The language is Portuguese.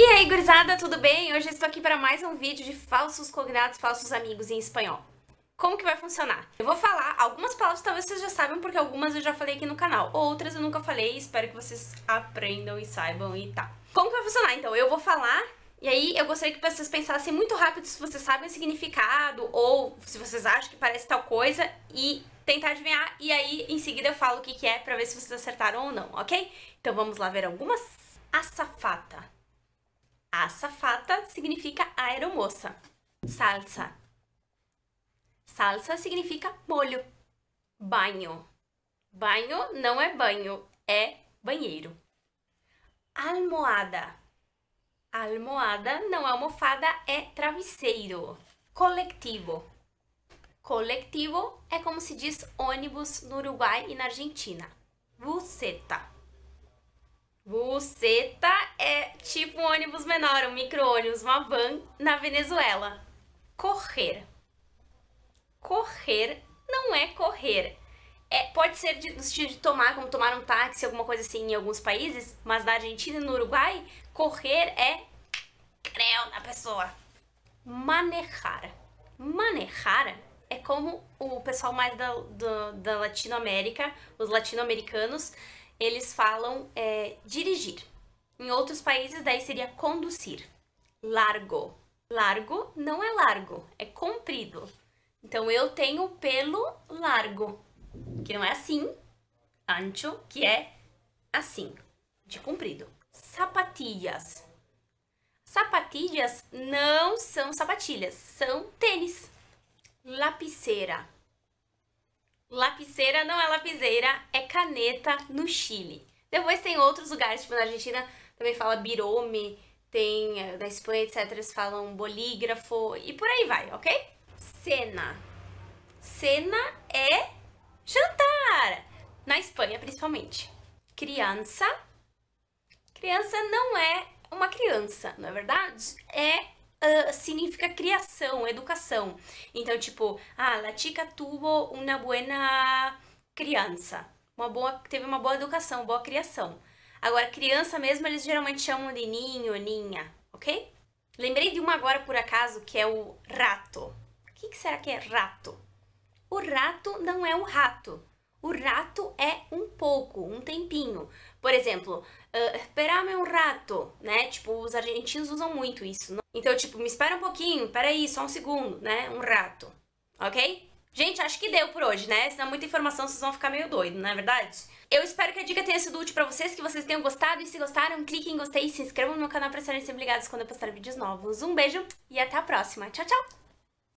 E aí, gurizada, tudo bem? Hoje estou aqui para mais um vídeo de falsos cognatos, falsos amigos em espanhol. Como que vai funcionar? Eu vou falar algumas palavras, talvez vocês já saibam, porque algumas eu já falei aqui no canal. Outras eu nunca falei, espero que vocês aprendam e saibam e tá. Como que vai funcionar? Então, eu vou falar e aí eu gostaria que vocês pensassem muito rápido se vocês sabem o significado ou se vocês acham que parece tal coisa e tentar adivinhar. E aí em seguida eu falo o que, que é para ver se vocês acertaram ou não, ok? Então vamos lá ver algumas. safata. Açafata significa aeromoça. Salsa. Salsa significa molho. Banho. Banho não é banho, é banheiro. Almoada. Almoada não é almofada, é travesseiro. Coletivo. Coletivo é como se diz ônibus no Uruguai e na Argentina. Buceta. Buceta é tipo um ônibus menor, um micro-ônibus, uma van na Venezuela. Correr. Correr não é correr. É, pode ser de, no sentido de tomar, como tomar um táxi, alguma coisa assim em alguns países, mas na Argentina e no Uruguai, correr é creu na pessoa. Manejar. Manejar é como o pessoal mais da, da Latinoamérica, os latino-americanos, eles falam é, dirigir. Em outros países, daí seria conduzir. Largo. Largo não é largo, é comprido. Então, eu tenho pelo largo, que não é assim, ancho, que é assim, de comprido. Sapatilhas. Sapatilhas não são sapatilhas, são tênis. Lapiceira Lapiceira não é lapiseira, é caneta no Chile. Depois tem outros lugares, tipo na Argentina também fala birome, tem eh, na Espanha, etc. Eles falam bolígrafo e por aí vai, ok? Cena. Cena é jantar. Na Espanha, principalmente. Criança. Criança não é uma criança, não é verdade? É uh, significa criação, educação. Então, tipo, ah, la chica tuvo uma boa criança. Uma boa, teve uma boa educação, boa criação. Agora, criança mesmo, eles geralmente chamam de ninho, ninha, ok? Lembrei de uma agora por acaso que é o rato. O que, que será que é rato? O rato não é um rato. O rato é um pouco, um tempinho. Por exemplo, uh, esperar um rato, né? Tipo, os argentinos usam muito isso. Então, tipo, me espera um pouquinho, peraí, só um segundo, né? Um rato, ok? Gente, acho que deu por hoje, né? Se não é muita informação, vocês vão ficar meio doidos, não é verdade? Eu espero que a dica tenha sido útil pra vocês, que vocês tenham gostado. E se gostaram, cliquem em gostei e se inscrevam no meu canal pra estarem sempre ligados quando eu postar vídeos novos. Um beijo e até a próxima. Tchau, tchau!